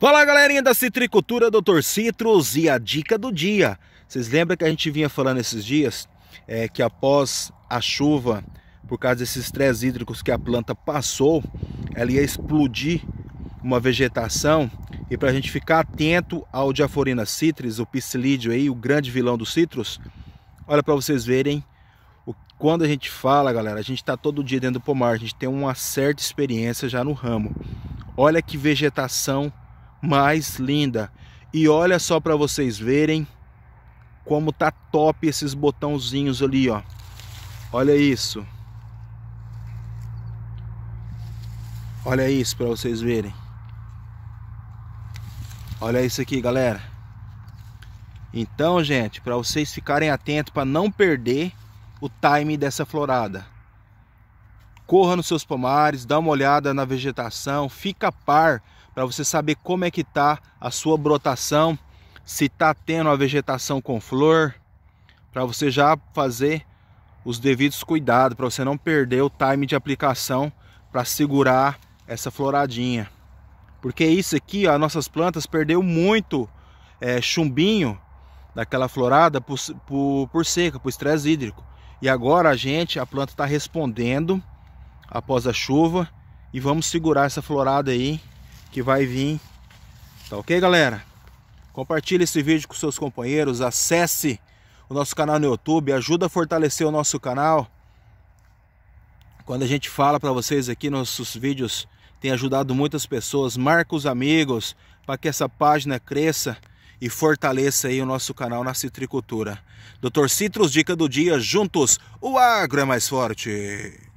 Fala galerinha da citricultura, Dr. Citros e a dica do dia. Vocês lembram que a gente vinha falando esses dias é, que após a chuva, por causa desses estresse hídricos que a planta passou, ela ia explodir uma vegetação e para a gente ficar atento ao diaforina citris, o psilídeo aí, o grande vilão dos citros, olha para vocês verem o, quando a gente fala, galera, a gente está todo dia dentro do pomar, a gente tem uma certa experiência já no ramo. Olha que vegetação mais linda. E olha só para vocês verem como tá top esses botãozinhos ali, ó. Olha isso. Olha isso para vocês verem. Olha isso aqui, galera. Então, gente, para vocês ficarem atentos para não perder o time dessa florada. Corra nos seus pomares, dá uma olhada na vegetação, fica par para você saber como é que tá a sua brotação, se tá tendo a vegetação com flor, para você já fazer os devidos cuidados, para você não perder o time de aplicação para segurar essa floradinha. Porque isso aqui, ó, nossas plantas perdeu muito é, chumbinho daquela florada por, por, por seca, por estresse hídrico. E agora a gente, a planta está respondendo após a chuva e vamos segurar essa florada aí que vai vir. Tá ok, galera? Compartilhe esse vídeo com seus companheiros, acesse o nosso canal no YouTube, ajuda a fortalecer o nosso canal. Quando a gente fala para vocês aqui, nossos vídeos têm ajudado muitas pessoas. Marca os amigos para que essa página cresça e fortaleça aí o nosso canal na citricultura. Doutor Citros, dica do dia, juntos, o agro é mais forte.